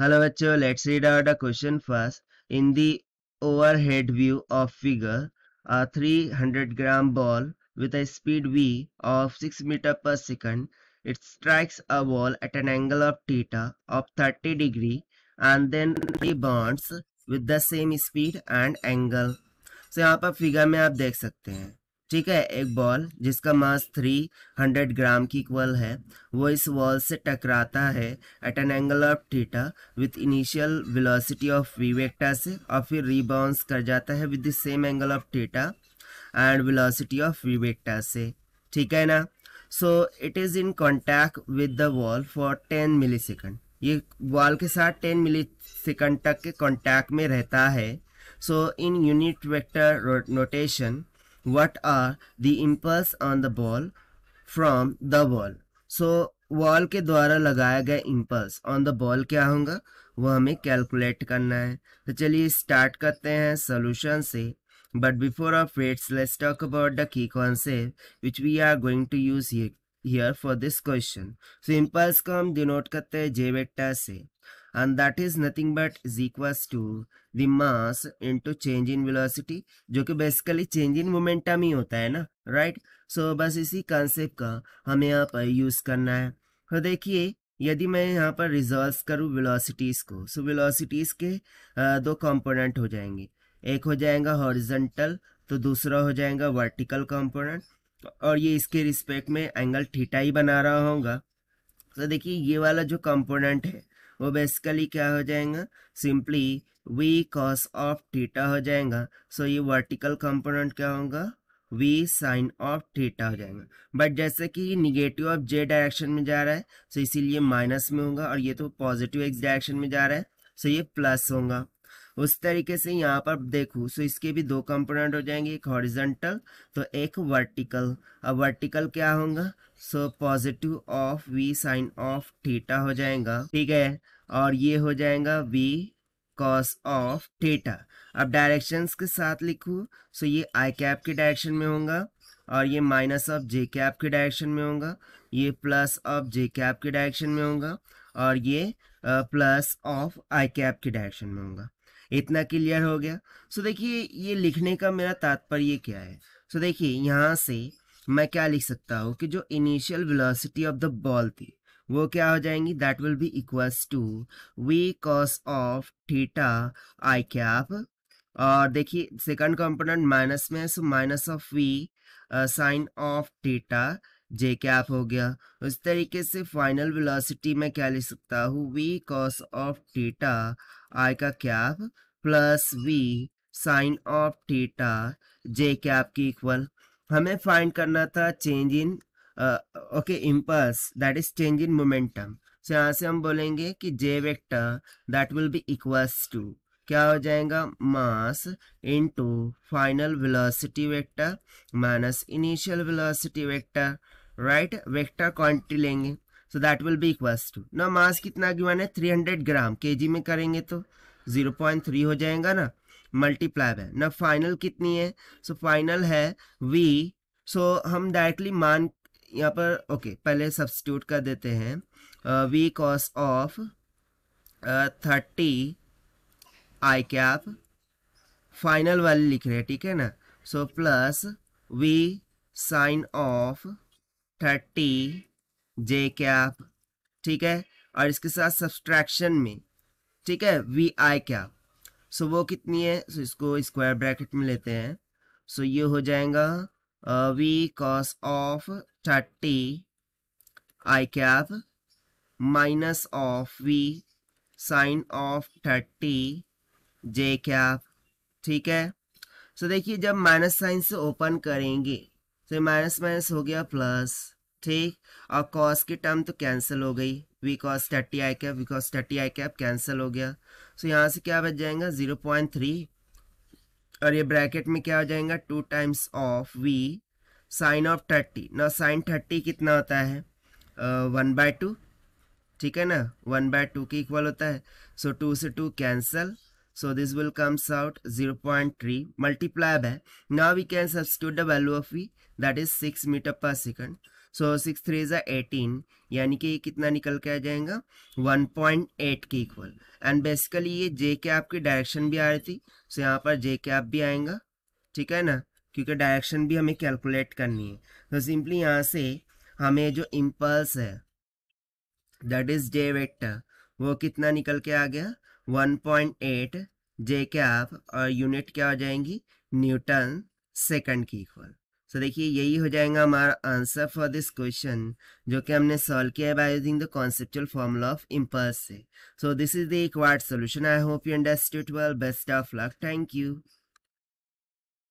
hello बच्चों let's read out a question first in the overhead view of figure a 300 gram ball with a speed v of 6 metre per second it strikes a ball at an angle of theta of 30 degree and then rebounds with the same speed and angle so यहां पर figure में आप देख सकते हैं ठीक है एक बॉल जिसका मास 300 ग्राम की इक्वल है वो इस वॉल से टकराता है at an angle of theta with initial velocity of v vector से और फिर रिबाउंस कर जाता है with the same angle of theta and velocity of v vector से ठीक है ना so it is in contact with the wall for 10 milli second ये वॉल के साथ 10 मिली सेकेंड तक के कॉन्टैक्ट में रहता है so in unit vector notation what are the impulse on the ball from the wall so wall के द्वारा लगाया गया इम्पल्स ऑन द बॉल क्या होगा वो हमें कैलकुलेट करना है तो चलिए स्टार्ट करते हैं सोल्यूशन से but before of its let's talk about the key concept which we are going to use here for this question so impulse को हम डिनोट करते हैं जे वेक्टर से and that is nothing but is equals to the mass into change in velocity जो कि basically change in momentum ही होता है ना right so बस इसी concept का हमें यहाँ पर use करना है तो देखिए यदि मैं यहाँ पर रिजॉल्व करूँ वेलोसिटीज़ को सो so वेलोसिटीज़ के दो कंपोनेंट हो जाएंगे एक हो जाएगा हॉरिजेंटल तो दूसरा हो जाएगा वर्टिकल कंपोनेंट और ये इसके रिस्पेक्ट में एंगल थीटा ही बना रहा होगा तो देखिए ये वाला जो कंपोनेंट है वो बेसिकली क्या हो जाएगा simply v cos of theta हो जाएगा सो so ये वर्टिकल कंपोनेंट क्या होगा वी साइन ऑफ थीटा हो जाएगा बट जैसे कि निगेटिव ऑफ जे डायरेक्शन में जा रहा है सो so इसीलिए माइनस में होगा और ये तो पॉजिटिव एक्स डायरेक्शन में जा रहा है सो so ये प्लस होगा उस तरीके से यहाँ पर देखूँ सो इसके भी दो कंपोनेंट हो जाएंगे एक हॉरिजेंटल तो एक वर्टिकल अब वर्टिकल क्या होगा so positive of v sine of theta हो जाएगा ठीक है और ये हो जाएगा वी कॉस ऑफ टेटा अब डायरेक्शंस के साथ लिखूं सो ये आई कैप के डायरेक्शन में होगा और ये माइनस ऑफ जे कैप के डायरेक्शन में होगा ये प्लस ऑफ जे कैप के डायरेक्शन में होगा और ये प्लस ऑफ आई कैप के डायरेक्शन में होगा इतना क्लियर हो गया सो देखिए ये लिखने का मेरा तात्पर्य क्या है सो देखिए यहाँ से मैं क्या लिख सकता हूँ कि जो initial velocity of the ball थी वो क्या हो जाएंगी that will be equals to v cos of theta I cap और देखिए सेकंड कंपोनेंट माइनस में so minus of v sine of theta J cap हो गया उस तरीके से फाइनल वेलोसिटी में क्या लिख सकता हूँ v cos of theta I का cap plus v sine of theta J cap की इक्वल हमें फाइंड करना था change in okay impulse that is change in momentum so यहाँ से हम बोलेंगे कि J vector that will be equals to क्या हो जाएगा mass into final velocity vector minus initial velocity vector right vector quantity लेंगे so that will be equals to ना मास कितना गिवन है 300 ग्राम केजी में करेंगे तो 0.3 हो जाएगा ना मल्टीप्लाई है ना फाइनल कितनी है सो so, फाइनल है वी सो so, हम डायरेक्टली मान यहाँ पर ओके okay, पहले सब्सिट्यूट कर देते हैं v cos of thirty I cap final वाली लिख रहे हैं ठीक है ना so plus v sine of thirty J cap ठीक है और इसके साथ सब्सट्रैक्शन में ठीक है वी आई कैप सो वो कितनी है सो so, इसको स्क्वायर ब्रैकेट में लेते हैं सो so, ये हो जाएगा uh, v cos of 30 i cap minus of v sine of thirty J cap ठीक है सो so, देखिए जब माइनस साइन से ओपन करेंगे तो माइनस माइनस हो गया प्लस ठीक और कॉस की टर्म तो कैंसिल हो गई v cos thirty I cap v cos thirty I cap cancel हो गया सो so, यहाँ से क्या बच जाएगा जीरो पॉइंट थ्री और ये ब्रैकेट में क्या हो जाएगा two times of v sine of thirty ना साइन थर्टी कितना होता है वन बाय टू ठीक है ना वन बाय टू के इक्वल होता है सो टू से two cancel so this will comes out zero point three multiply by ना we can substitute the value of v that is six metre per second so six three ज़ा eighteen यानी कि ये कितना निकल के आ जाएगा वन पॉइंट एट के इक्वल एंड बेसिकली ये जे के आपकी डायरेक्शन भी आ रही थी सो यहाँ पर जे के आप भी आएगा ठीक है ना क्योंकि डायरेक्शन भी हमें कैलकुलेट करनी है तो सिंपली यहाँ से हमें जो इम्पल्स है दैट इज जे वेक्टर वो कितना निकल के आ गया वन पॉइंट एट जे के आप और यूनिट क्या हो जाएंगी न्यूटन सेकंड की इक्वल सो देखिए यही हो जाएगा हमारा आंसर फॉर दिस क्वेश्चन जो कि हमने सॉल्व किया है by using the conceptual formula of impulse से so this is the required solution I hope you understood well best of luck thank you